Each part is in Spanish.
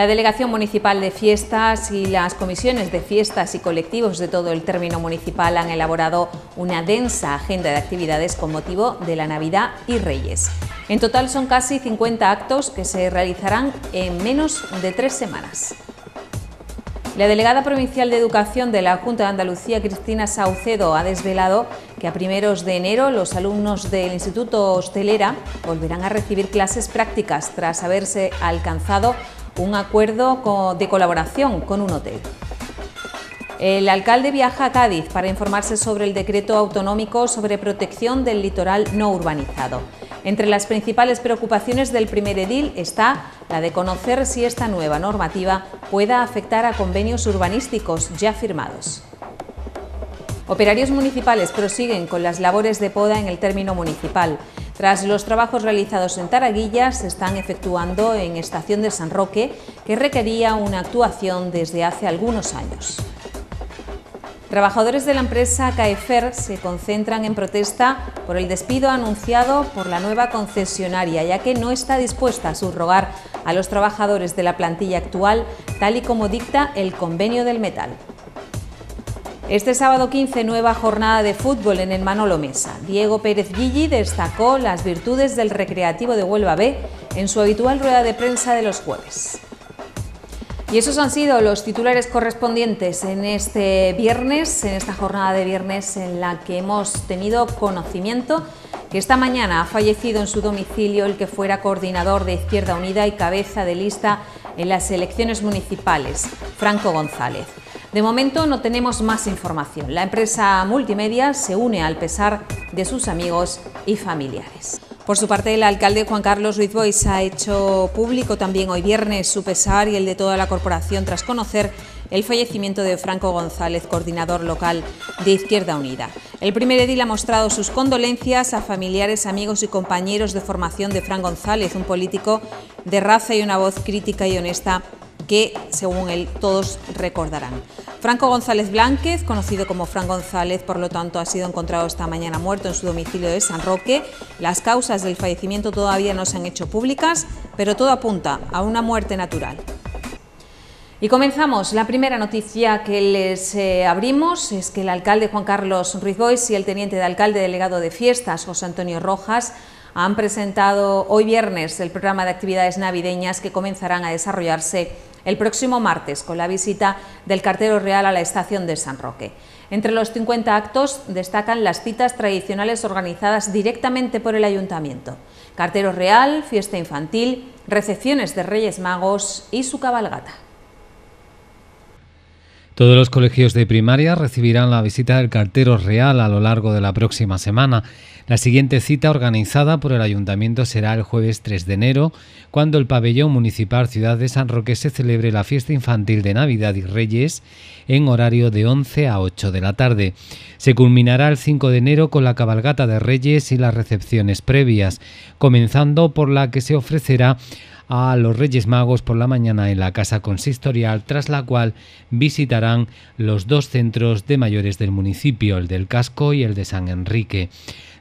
La Delegación Municipal de Fiestas y las comisiones de fiestas y colectivos de todo el término municipal han elaborado una densa agenda de actividades con motivo de la Navidad y Reyes. En total son casi 50 actos que se realizarán en menos de tres semanas. La delegada provincial de Educación de la Junta de Andalucía, Cristina Saucedo, ha desvelado que a primeros de enero los alumnos del Instituto Hostelera volverán a recibir clases prácticas tras haberse alcanzado un acuerdo de colaboración con un hotel. El alcalde viaja a Cádiz para informarse sobre el decreto autonómico sobre protección del litoral no urbanizado. Entre las principales preocupaciones del primer edil está la de conocer si esta nueva normativa pueda afectar a convenios urbanísticos ya firmados. Operarios municipales prosiguen con las labores de poda en el término municipal. Tras los trabajos realizados en Taraguilla, se están efectuando en Estación de San Roque, que requería una actuación desde hace algunos años. Trabajadores de la empresa CAEFER se concentran en protesta por el despido anunciado por la nueva concesionaria, ya que no está dispuesta a subrogar a los trabajadores de la plantilla actual, tal y como dicta el convenio del metal. Este sábado 15, nueva jornada de fútbol en el Manolo Mesa. Diego Pérez Guilli destacó las virtudes del Recreativo de Huelva B en su habitual rueda de prensa de los jueves. Y esos han sido los titulares correspondientes en este viernes, en esta jornada de viernes en la que hemos tenido conocimiento que esta mañana ha fallecido en su domicilio el que fuera coordinador de Izquierda Unida y cabeza de lista en las elecciones municipales, Franco González. De momento no tenemos más información. La empresa multimedia se une al pesar de sus amigos y familiares. Por su parte, el alcalde Juan Carlos Ruiz Bois ha hecho público también hoy viernes su pesar y el de toda la corporación tras conocer el fallecimiento de Franco González, coordinador local de Izquierda Unida. El primer edil ha mostrado sus condolencias a familiares, amigos y compañeros de formación de Fran González, un político de raza y una voz crítica y honesta que, según él, todos recordarán. Franco González Blánquez, conocido como Fran González, por lo tanto, ha sido encontrado esta mañana muerto en su domicilio de San Roque. Las causas del fallecimiento todavía no se han hecho públicas, pero todo apunta a una muerte natural. Y comenzamos. La primera noticia que les eh, abrimos es que el alcalde Juan Carlos Ruiz Bois y el teniente de alcalde delegado de fiestas, José Antonio Rojas, han presentado hoy viernes el programa de actividades navideñas que comenzarán a desarrollarse el próximo martes con la visita del cartero real a la estación de San Roque. Entre los 50 actos destacan las citas tradicionales organizadas directamente por el ayuntamiento, cartero real, fiesta infantil, recepciones de Reyes Magos y su cabalgata. Todos los colegios de primaria recibirán la visita del cartero real a lo largo de la próxima semana. La siguiente cita organizada por el ayuntamiento será el jueves 3 de enero, cuando el pabellón municipal Ciudad de San Roque se celebre la fiesta infantil de Navidad y Reyes en horario de 11 a 8 de la tarde. Se culminará el 5 de enero con la cabalgata de Reyes y las recepciones previas, comenzando por la que se ofrecerá a los Reyes Magos por la mañana en la Casa Consistorial, tras la cual visitarán los dos centros de mayores del municipio, el del Casco y el de San Enrique.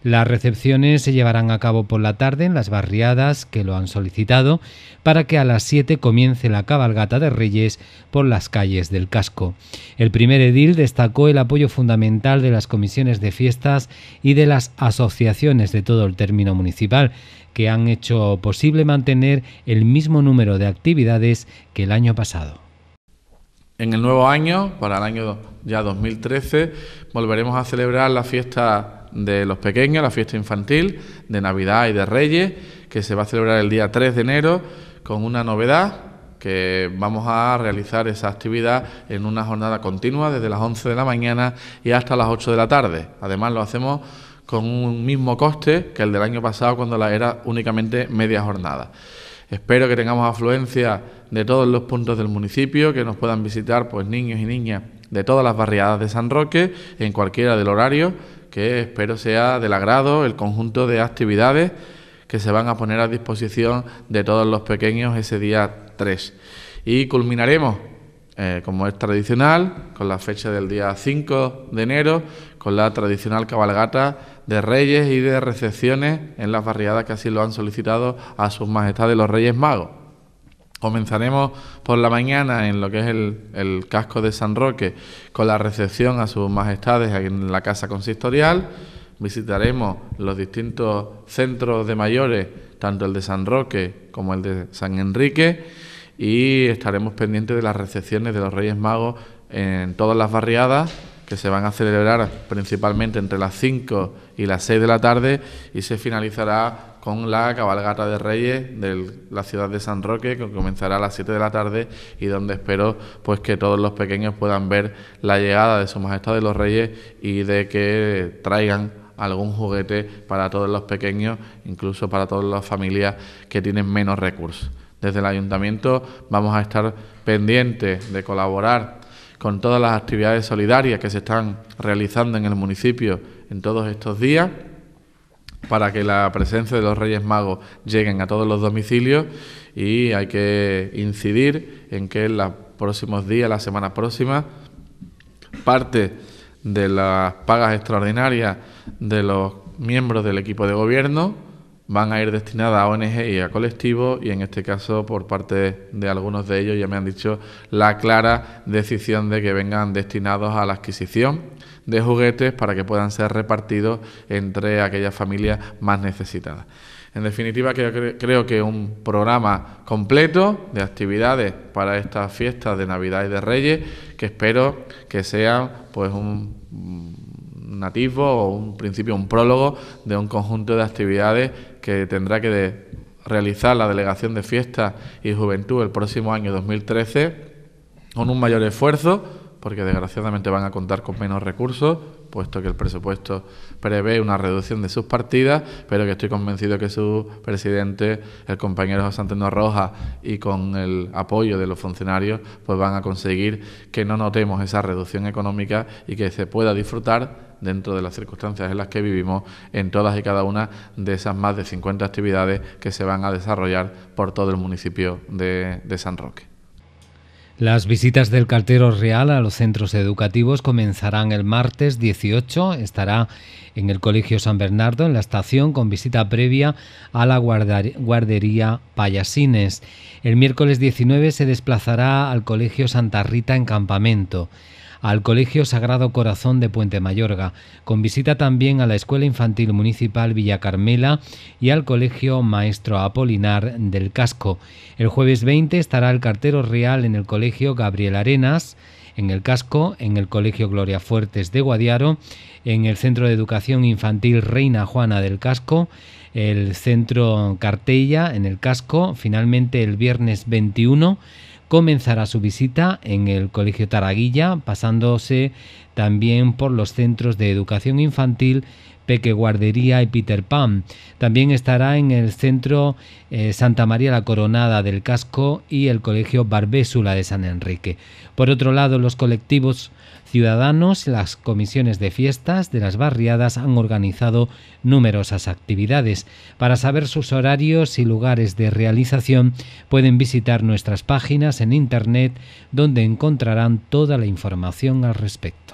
Las recepciones se llevarán a cabo por la tarde en las barriadas que lo han solicitado para que a las 7 comience la cabalgata de Reyes por las calles del casco. El primer edil destacó el apoyo fundamental de las comisiones de fiestas y de las asociaciones de todo el término municipal, que han hecho posible mantener el mismo número de actividades que el año pasado. En el nuevo año, para el año ya 2013, volveremos a celebrar la fiesta de los pequeños, la fiesta infantil de Navidad y de Reyes, que se va a celebrar el día 3 de enero con una novedad que vamos a realizar esa actividad en una jornada continua desde las 11 de la mañana y hasta las 8 de la tarde. Además lo hacemos con un mismo coste que el del año pasado cuando la era únicamente media jornada. Espero que tengamos afluencia de todos los puntos del municipio, que nos puedan visitar pues niños y niñas de todas las barriadas de San Roque en cualquiera del horario, que espero sea del agrado el conjunto de actividades que se van a poner a disposición de todos los pequeños ese día 3. Y culminaremos eh, como es tradicional, con la fecha del día 5 de enero, con la tradicional cabalgata de reyes y de recepciones en las barriadas que así lo han solicitado a sus majestades los reyes magos. Comenzaremos por la mañana en lo que es el, el, casco de San Roque con la recepción a sus majestades en la casa consistorial. Visitaremos los distintos centros de mayores, tanto el de San Roque como el de San Enrique y estaremos pendientes de las recepciones de los Reyes Magos en todas las barriadas que se van a celebrar principalmente entre las 5 y las 6 de la tarde y se finalizará con la cabalgata de Reyes de la ciudad de San Roque que comenzará a las 7 de la tarde y donde espero pues que todos los pequeños puedan ver la llegada de su majestad de los Reyes y de que traigan algún juguete para todos los pequeños, incluso para todas las familias que tienen menos recursos. Desde el ayuntamiento vamos a estar pendientes de colaborar con todas las actividades solidarias que se están realizando en el municipio en todos estos días para que la presencia de los Reyes Magos lleguen a todos los domicilios y hay que incidir en que en los próximos días, la semana próxima, parte de las pagas extraordinarias de los miembros del equipo de gobierno van a ir destinadas a ONG y a colectivos y en este caso por parte de algunos de ellos ya me han dicho la clara decisión de que vengan destinados a la adquisición de juguetes para que puedan ser repartidos entre aquellas familias más necesitadas. En definitiva, creo, que un programa completo de actividades para estas fiestas de Navidad y de Reyes que espero que sea pues un nativo o un principio, un prólogo de un conjunto de actividades que tendrá que realizar la Delegación de Fiestas y Juventud el próximo año 2013 con un mayor esfuerzo porque desgraciadamente van a contar con menos recursos, puesto que el presupuesto prevé una reducción de sus partidas, pero que estoy convencido que su presidente, el compañero José Antonio Rojas, y con el apoyo de los funcionarios, pues van a conseguir que no notemos esa reducción económica y que se pueda disfrutar dentro de las circunstancias en las que vivimos en todas y cada una de esas más de 50 actividades que se van a desarrollar por todo el municipio de San Roque. Las visitas del cartero real a los centros educativos comenzarán el martes 18. Estará en el Colegio San Bernardo, en la estación, con visita previa a la guardería Payasines. El miércoles 19 se desplazará al Colegio Santa Rita en campamento al Colegio Sagrado Corazón de Puente Mayorga, con visita también a la Escuela Infantil Municipal Villa Carmela y al Colegio Maestro Apolinar del Casco. El jueves 20 estará el cartero real en el Colegio Gabriel Arenas, en el Casco, en el Colegio Gloria Fuertes de Guadiaro, en el Centro de Educación Infantil Reina Juana del Casco, el Centro Cartella en el Casco, finalmente el viernes 21 comenzará su visita en el Colegio Taraguilla, pasándose también por los centros de educación infantil, Peque Guardería y Peter Pan. También estará en el centro eh, Santa María la Coronada del Casco y el Colegio Barbésula de San Enrique. Por otro lado, los colectivos ciudadanos, las comisiones de fiestas de las barriadas han organizado numerosas actividades. Para saber sus horarios y lugares de realización, pueden visitar nuestras páginas en internet donde encontrarán toda la información al respecto.